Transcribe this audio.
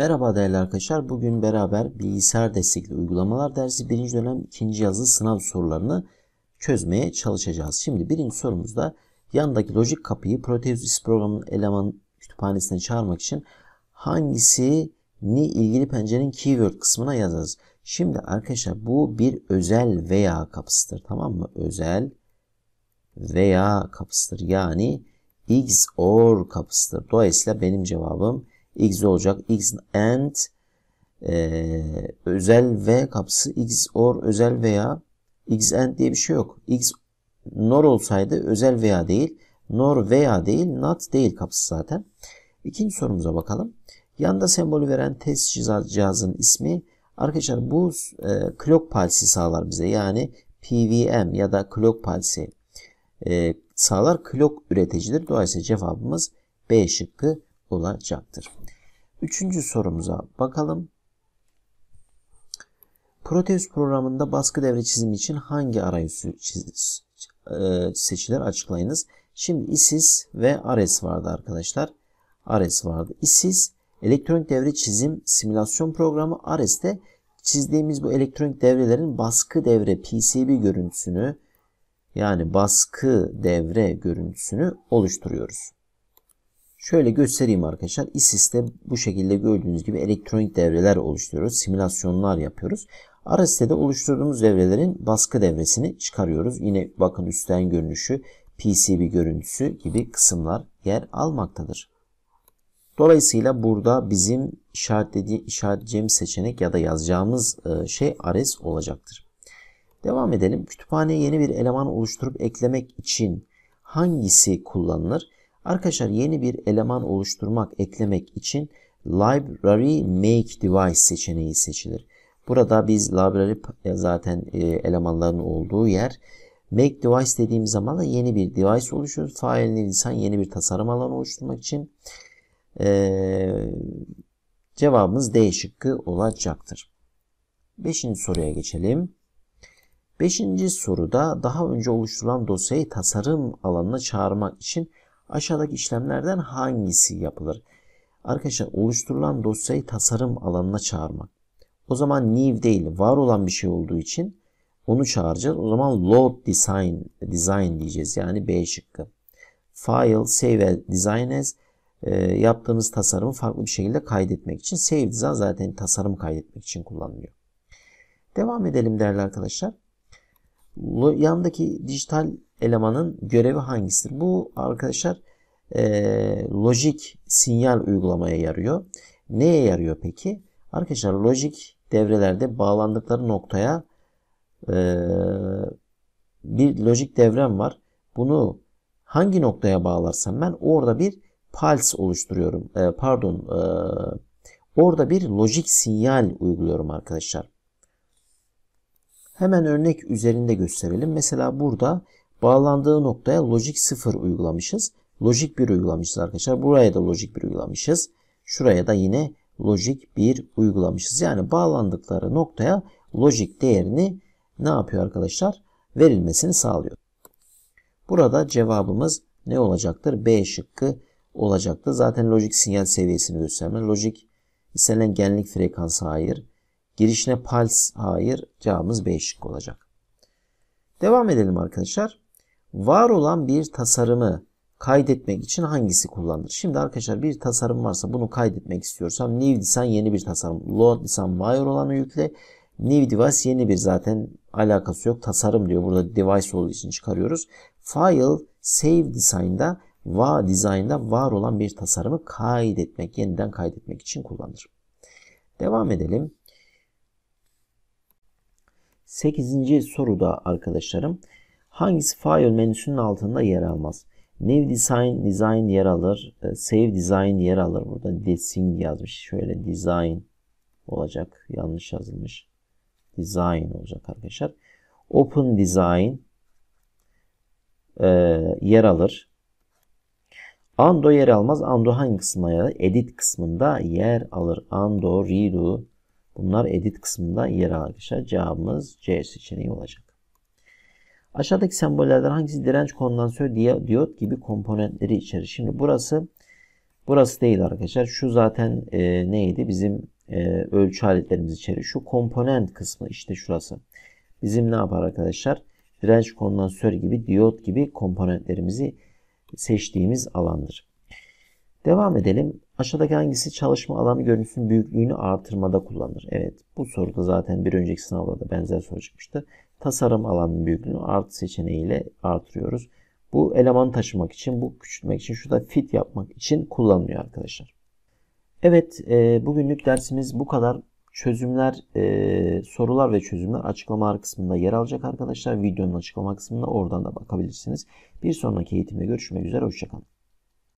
Merhaba değerli arkadaşlar. Bugün beraber bilgisayar destekli uygulamalar dersi birinci dönem ikinci yazılı sınav sorularını çözmeye çalışacağız. Şimdi birinci sorumuzda yandaki lojik kapıyı Proteus programının eleman kütüphanesine çağırmak için hangisini ilgili pencerenin keyword kısmına yazarız. Şimdi arkadaşlar bu bir özel veya kapısıdır. Tamam mı? Özel veya kapısıdır. Yani x or kapısıdır. Dolayısıyla benim cevabım x olacak. x and e, özel v kapısı x or özel veya x and diye bir şey yok. x nor olsaydı özel veya değil. Nor veya değil. Not değil kapısı zaten. İkinci sorumuza bakalım. Yanda sembolü veren test cihazının ismi arkadaşlar bu e, clock palsi sağlar bize. Yani PVM ya da clock palsi e, sağlar. Clock üreticidir. Dolayısıyla cevabımız B şıkkı olacaktır. Üçüncü sorumuza bakalım. Proteus programında baskı devre çizimi için hangi arayüzü çiz, e, seçilir açıklayınız. Şimdi ISIS ve ARES vardı arkadaşlar. ARES vardı. ISIS elektronik devre çizim simülasyon programı. ARES'te çizdiğimiz bu elektronik devrelerin baskı devre PCB görüntüsünü yani baskı devre görüntüsünü oluşturuyoruz. Şöyle göstereyim arkadaşlar. ISIS'te bu şekilde gördüğünüz gibi elektronik devreler oluşturuyoruz. Simülasyonlar yapıyoruz. Ara sitede oluşturduğumuz devrelerin baskı devresini çıkarıyoruz. Yine bakın üstten görünüşü, PCB görüntüsü gibi kısımlar yer almaktadır. Dolayısıyla burada bizim işaretleyeceğimiz seçenek ya da yazacağımız e, şey ares olacaktır. Devam edelim. Kütüphaneye yeni bir eleman oluşturup eklemek için hangisi kullanılır? Arkadaşlar yeni bir eleman oluşturmak, eklemek için Library Make Device seçeneği seçilir. Burada biz library zaten e, elemanların olduğu yer. Make device dediğim zaman da yeni bir device oluşur. Failini lisan yeni bir tasarım alanı oluşturmak için ee, cevabımız D şıkkı olacaktır. Beşinci soruya geçelim. Beşinci soruda daha önce oluşturulan dosyayı tasarım alanına çağırmak için Aşağıdaki işlemlerden hangisi yapılır? Arkadaşlar oluşturulan dosyayı tasarım alanına çağırmak. O zaman new değil var olan bir şey olduğu için onu çağıracağız. O zaman load design, design diyeceğiz yani B şıkkı. File, save as, design as e, yaptığımız tasarımı farklı bir şekilde kaydetmek için. Save design zaten tasarım kaydetmek için kullanılıyor. Devam edelim değerli arkadaşlar. Yandaki dijital elemanın görevi hangisidir? Bu arkadaşlar e, lojik sinyal uygulamaya yarıyor. Neye yarıyor peki? Arkadaşlar lojik devrelerde bağlandıkları noktaya e, bir lojik devrem var. Bunu hangi noktaya bağlarsam ben orada bir pulse oluşturuyorum. E, pardon e, orada bir lojik sinyal uyguluyorum arkadaşlar. Hemen örnek üzerinde gösterelim. Mesela burada Bağlandığı noktaya lojik 0 uygulamışız. Lojik 1 uygulamışız arkadaşlar. Buraya da lojik 1 uygulamışız. Şuraya da yine lojik 1 uygulamışız. Yani bağlandıkları noktaya lojik değerini ne yapıyor arkadaşlar? Verilmesini sağlıyor. Burada cevabımız ne olacaktır? B şıkkı olacaktır. Zaten lojik sinyal seviyesini gösterme. Lojik istenilen genlik frekansı hayır. Girişine pulse hayır. Cevabımız B şıkkı olacak. Devam edelim arkadaşlar var olan bir tasarımı kaydetmek için hangisi kullanılır? Şimdi arkadaşlar bir tasarım varsa bunu kaydetmek istiyorsam new design yeni bir tasarım. Load design var olanı yükle. New device yeni bir zaten alakası yok. Tasarım diyor. Burada device olduğu için çıkarıyoruz. File save design'da va design'da var olan bir tasarımı kaydetmek, yeniden kaydetmek için kullanılır. Devam edelim. 8. soruda arkadaşlarım Hangisi File menüsünün altında yer almaz? New Design, Design yer alır. Ee, save Design yer alır. Burada Design yazmış. Şöyle Design olacak. Yanlış yazılmış. Design olacak arkadaşlar. Open Design e, yer alır. Ando yer almaz. Ando hangi kısmına yer alır? Edit kısmında yer alır. Ando, Redo bunlar edit kısmında yer alır. Cevabımız C seçeneği olacak. Aşağıdaki sembollerden hangisi direnç kondansör diye diyot gibi komponentleri içerir? Şimdi burası burası değil arkadaşlar. Şu zaten e, neydi? Bizim e, ölçü aletlerimiz içeriyor. Şu komponent kısmı işte şurası. Bizim ne yapar arkadaşlar? Direnç kondansör gibi, diyot gibi komponentlerimizi seçtiğimiz alandır. Devam edelim. Aşağıdaki hangisi çalışma alanı görüntüsünün büyüklüğünü artırmada kullanılır? Evet bu soruda zaten bir önceki sınavda da benzer soru çıkmıştı. Tasarım alanının büyüklüğünü art seçeneğiyle artırıyoruz. Bu eleman taşımak için, bu küçültmek için, şu fit yapmak için kullanılıyor arkadaşlar. Evet e, bugünlük dersimiz bu kadar. Çözümler, e, sorular ve çözümler açıklamalar kısmında yer alacak arkadaşlar. Videonun açıklama kısmında oradan da bakabilirsiniz. Bir sonraki eğitimde görüşmek üzere. Hoşçakalın.